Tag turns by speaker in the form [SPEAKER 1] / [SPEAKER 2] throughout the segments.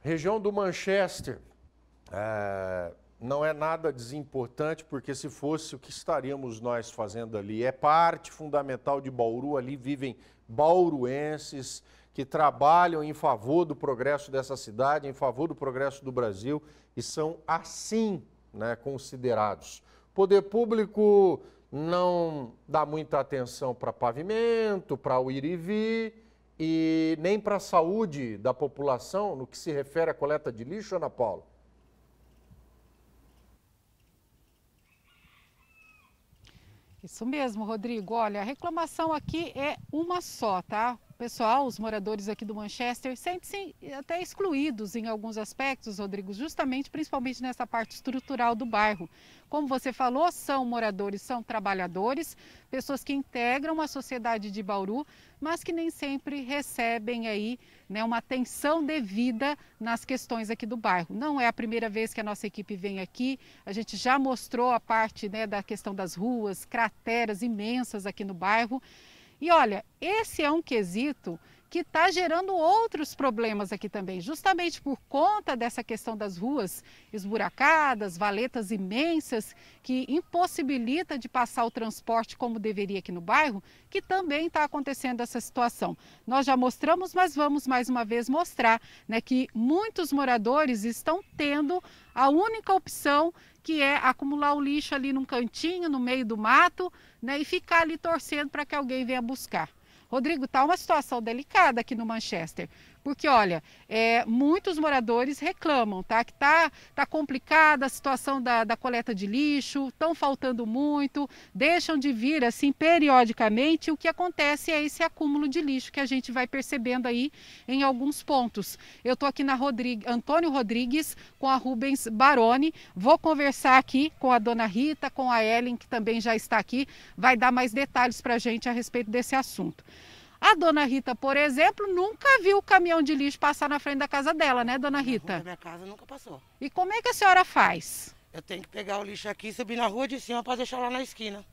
[SPEAKER 1] Região do Manchester é, não é nada desimportante, porque se fosse o que estaríamos nós fazendo ali, é parte fundamental de Bauru, ali vivem bauruenses que trabalham em favor do progresso dessa cidade, em favor do progresso do Brasil e são assim né, considerados. O poder público não dá muita atenção para pavimento, para o ir e vir e nem para a saúde da população no que se refere à coleta de lixo, Ana Paula? Isso mesmo, Rodrigo. Olha, a reclamação aqui é uma só, tá? pessoal, os moradores aqui do Manchester, sentem-se até excluídos em alguns aspectos, Rodrigo, justamente principalmente nessa parte estrutural do bairro. Como você falou, são moradores, são trabalhadores, pessoas que integram a sociedade de Bauru, mas que nem sempre recebem aí né, uma atenção devida nas questões aqui do bairro. Não é a primeira vez que a nossa equipe vem aqui, a gente já mostrou a parte né, da questão das ruas, crateras imensas aqui no bairro. E olha, esse é um quesito que está gerando outros problemas aqui também, justamente por conta dessa questão das ruas esburacadas, valetas imensas, que impossibilita de passar o transporte como deveria aqui no bairro, que também está acontecendo essa situação. Nós já mostramos, mas vamos mais uma vez mostrar né, que muitos moradores estão tendo a única opção que é acumular o lixo ali num cantinho, no meio do mato, né, e ficar ali torcendo para que alguém venha buscar. Rodrigo, está uma situação delicada aqui no Manchester. Porque, olha, é, muitos moradores reclamam, tá? Que tá, tá complicada a situação da, da coleta de lixo, estão faltando muito, deixam de vir assim periodicamente. O que acontece é esse acúmulo de lixo que a gente vai percebendo aí em alguns pontos. Eu estou aqui na Antônio Rodrigues com a Rubens Baroni. Vou conversar aqui com a dona Rita, com a Ellen, que também já está aqui, vai dar mais detalhes para a gente a respeito desse assunto. A dona Rita, por exemplo, nunca viu o caminhão de lixo passar na frente da casa dela, né, dona Rita? Na minha
[SPEAKER 2] casa nunca passou.
[SPEAKER 1] E como é que a senhora faz?
[SPEAKER 2] Eu tenho que pegar o lixo aqui e subir na rua de cima para deixar lá na esquina.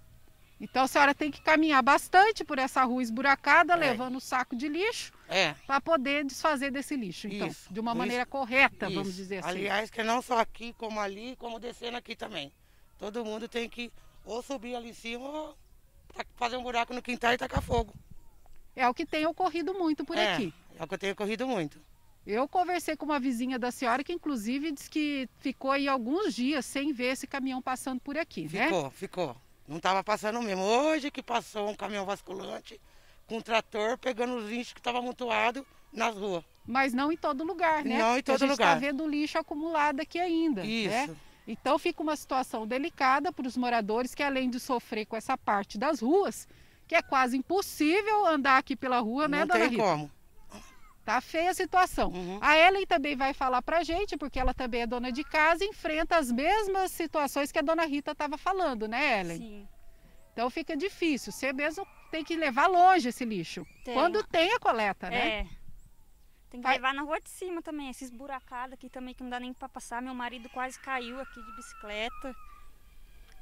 [SPEAKER 1] Então a senhora tem que caminhar bastante por essa rua esburacada, é. levando o saco de lixo, é. para poder desfazer desse lixo. Então, Isso. de uma Isso. maneira correta, Isso. vamos dizer assim. Aliás,
[SPEAKER 2] que não só aqui, como ali, como descendo aqui também. Todo mundo tem que ou subir ali em cima ou tá- fazer um buraco no quintal e tacar fogo.
[SPEAKER 1] É o que tem ocorrido muito por é, aqui.
[SPEAKER 2] É o que tem ocorrido muito.
[SPEAKER 1] Eu conversei com uma vizinha da senhora que, inclusive, disse que ficou aí alguns dias sem ver esse caminhão passando por aqui, ficou, né? Ficou,
[SPEAKER 2] ficou. Não estava passando mesmo. Hoje que passou um caminhão vasculante com um trator pegando os lixos que estavam amontoados nas ruas.
[SPEAKER 1] Mas não em todo lugar, né? Não em todo tá lugar. A gente está vendo lixo acumulado aqui ainda. Né? Isso. Né? Então fica uma situação delicada para os moradores que, além de sofrer com essa parte das ruas, que é quase impossível andar aqui pela rua, né, Não dona Rita? Não tem como. Tá feia a situação. Uhum. A Ellen também vai falar pra gente, porque ela também é dona de casa e enfrenta as mesmas situações que a dona Rita estava falando, né, Ellen? Sim. Então fica difícil. Você mesmo tem que levar longe esse lixo. Tem. Quando tem a coleta, né? É.
[SPEAKER 2] Tem que levar na rua de cima também, esses buracados aqui também que não dá nem para passar. Meu marido quase caiu aqui de bicicleta.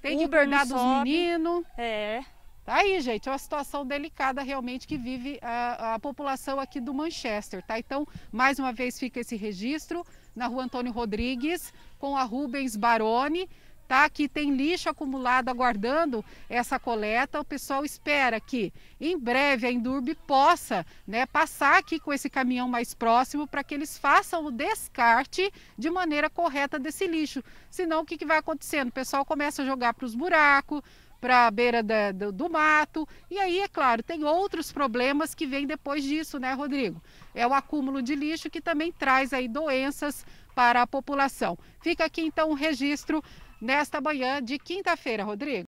[SPEAKER 1] Tem Uber que dos meninos. É. Tá aí, gente, é uma situação delicada realmente que vive a, a população aqui do Manchester, tá? Então, mais uma vez fica esse registro na rua Antônio Rodrigues com a Rubens Baroni, tá? Que tem lixo acumulado aguardando essa coleta. O pessoal espera que em breve a Endurb possa, né, passar aqui com esse caminhão mais próximo para que eles façam o descarte de maneira correta desse lixo. Senão o que, que vai acontecendo? O pessoal começa a jogar para os buracos, para a beira da, do, do, mato. E aí, é claro, tem outros problemas que vêm depois disso, né, Rodrigo? É o acúmulo de lixo que também traz aí doenças para a população. Fica aqui então o registro nesta manhã de quinta-feira, Rodrigo.